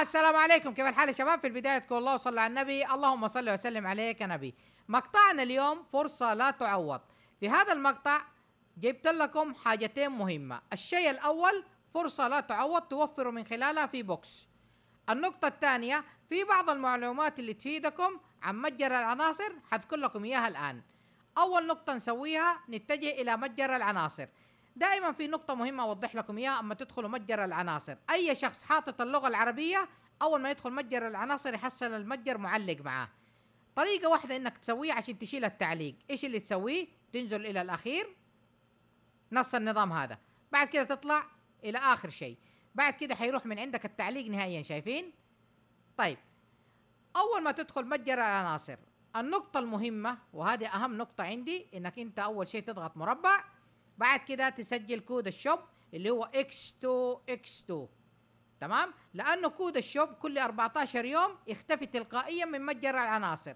السلام عليكم كيف الحال يا شباب في البداية تقول الله صلى على النبي اللهم صل وسلم عليك يا نبي مقطعنا اليوم فرصة لا تعوض في هذا المقطع جبت لكم حاجتين مهمة الشيء الأول فرصة لا تعوض توفروا من خلالها في بوكس النقطة الثانية في بعض المعلومات اللي تفيدكم عن متجر العناصر حذكر لكم اياها الان اول نقطة نسويها نتجه الى متجر العناصر دائما في نقطة مهمة اوضح لكم اياها اما تدخلوا متجر العناصر اي شخص حاطط اللغة العربية اول ما يدخل متجر العناصر يحصل المتجر معلق معاه طريقة واحدة انك تسويه عشان تشيل التعليق ايش اللي تسويه تنزل الى الاخير نص النظام هذا بعد كده تطلع الى اخر شيء بعد كده حيروح من عندك التعليق نهائيا شايفين طيب اول ما تدخل متجر العناصر النقطة المهمة وهذه أهم نقطة عندي إنك أنت أول شيء تضغط مربع بعد كده تسجل كود الشوب اللي هو X2 X2 تمام لأنه كود الشوب كل 14 يوم يختفي تلقائيا من متجر العناصر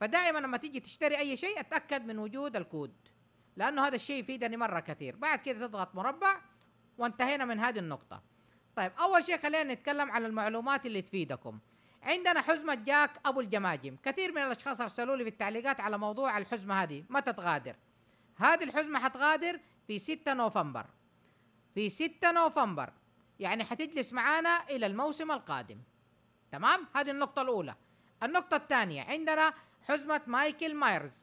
فدائما لما تيجي تشتري أي شيء أتأكد من وجود الكود لأنه هذا الشيء يفيدني مرة كثير بعد كده تضغط مربع وانتهينا من هذه النقطة طيب أول شيء خلينا نتكلم على المعلومات اللي تفيدكم عندنا حزمة جاك أبو الجماجم كثير من الأشخاص أرسلوا لي في التعليقات على موضوع الحزمة هذه متى تغادر هذه الحزمة حتغادر في 6 نوفمبر في 6 نوفمبر يعني حتجلس معانا إلى الموسم القادم تمام هذه النقطة الأولى النقطة الثانية عندنا حزمة مايكل مايرز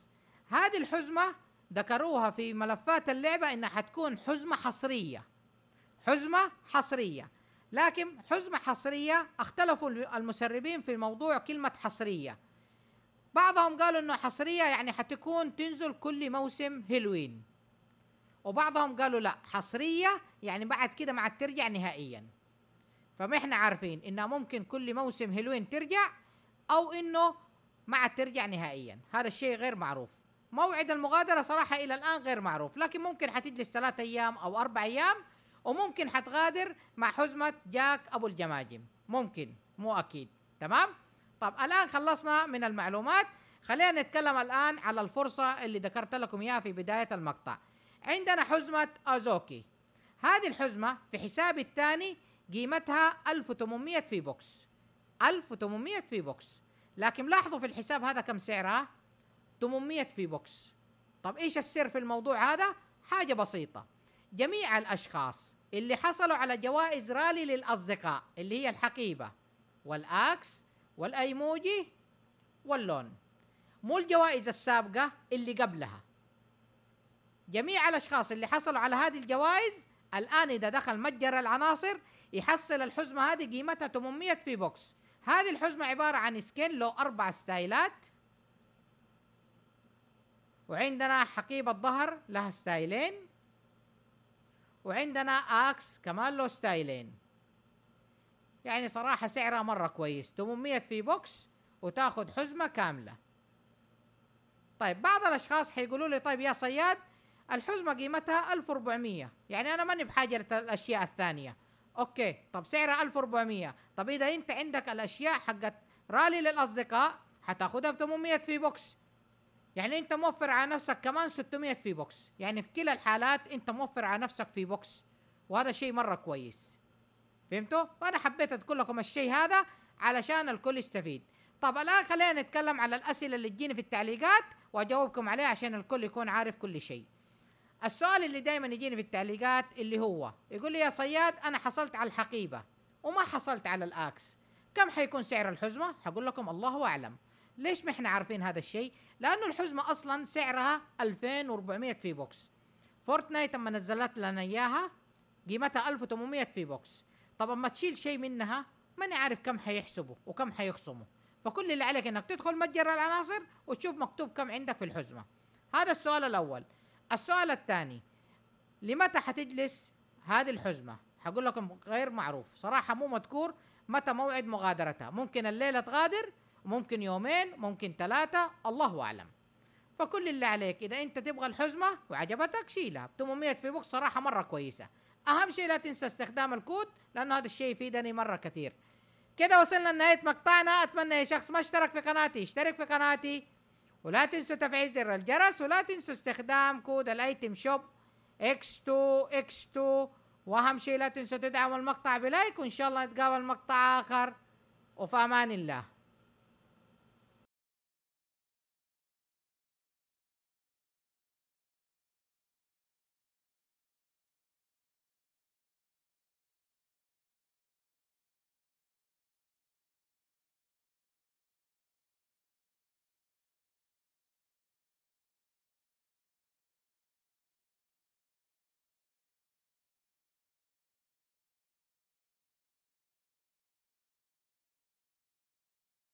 هذه الحزمة ذكروها في ملفات اللعبة إنها حتكون حزمة حصرية حزمة حصرية لكن حزمة حصرية اختلفوا المسربين في موضوع كلمة حصرية بعضهم قالوا انه حصرية يعني حتكون تنزل كل موسم هيلوين وبعضهم قالوا لا حصرية يعني بعد كده ما عاد ترجع نهائيا فما احنا عارفين انها ممكن كل موسم هيلوين ترجع او انه ما عاد ترجع نهائيا هذا الشيء غير معروف موعد المغادرة صراحة إلى الآن غير معروف لكن ممكن حتجلس ثلاثة أيام أو أربع أيام وممكن حتغادر مع حزمة جاك أبو الجماجم ممكن مو أكيد تمام طب الآن خلصنا من المعلومات خلينا نتكلم الآن على الفرصة اللي ذكرت لكم إياها في بداية المقطع عندنا حزمة أوزوكي هذه الحزمة في حسابي الثاني قيمتها 1800 في بوكس 1800 في بوكس لكن لاحظوا في الحساب هذا كم سعرها 800 في بوكس طب ايش السر في الموضوع هذا حاجة بسيطة جميع الأشخاص اللي حصلوا على جوائز رالي للأصدقاء اللي هي الحقيبة والآكس والأيموجي واللون مو الجوائز السابقة اللي قبلها جميع الأشخاص اللي حصلوا على هذه الجوائز الآن إذا دخل متجر العناصر يحصل الحزمة هذه قيمتها 800 في بوكس هذه الحزمة عبارة عن سكين له أربع ستايلات وعندنا حقيبة ظهر لها ستايلين وعندنا اكس كمان له ستايلين يعني صراحة سعرها مرة كويس 800 في بوكس وتاخذ حزمة كاملة طيب بعض الاشخاص حيقولوا لي طيب يا صياد الحزمة قيمتها 1400 يعني انا ماني بحاجة للاشياء الثانية اوكي طب سعرها 1400 طب اذا انت عندك الاشياء حقت رالي للاصدقاء حتاخذها ب 800 في بوكس يعني انت موفر على نفسك كمان 600 في بوكس يعني في كلا الحالات انت موفر على نفسك في بوكس وهذا شيء مره كويس فهمتوا فانا حبيت اقول لكم الشيء هذا علشان الكل يستفيد طب الان خلينا نتكلم على الاسئله اللي تجيني في التعليقات واجاوبكم عليها عشان الكل يكون عارف كل شيء السؤال اللي دائما يجيني في التعليقات اللي هو يقول لي يا صياد انا حصلت على الحقيبه وما حصلت على الاكس كم حيكون سعر الحزمه حقول لكم الله اعلم ليش ما احنا عارفين هذا الشيء لانه الحزمه اصلا سعرها 2400 في بوكس فورتنايت لما نزلت لنا اياها قيمتها 1800 في بوكس طب اما تشيل شيء منها ماني عارف كم حيحسبه وكم حيخصمه فكل اللي عليك انك تدخل متجر العناصر وتشوف مكتوب كم عندك في الحزمه هذا السؤال الاول السؤال الثاني لمتى حتجلس هذه الحزمه هقول لكم غير معروف صراحه مو مذكور متى موعد مغادرتها ممكن الليله تغادر ممكن يومين ممكن ثلاثة الله أعلم فكل اللي عليك إذا أنت تبغى الحزمة وعجبتك شيلها 800 في بوكس صراحة مرة كويسة أهم شيء لا تنسى استخدام الكود لأنه هذا الشيء يفيدني مرة كثير كده وصلنا لنهاية مقطعنا أتمنى أي شخص ما اشترك في قناتي اشترك في قناتي ولا تنسوا تفعيل زر الجرس ولا تنسوا استخدام كود الايتم شوب اكس 2 اكس 2 واهم شيء لا تنسوا تدعموا المقطع بلايك وان شاء الله نتقابل مقطع اخر وفي امان الله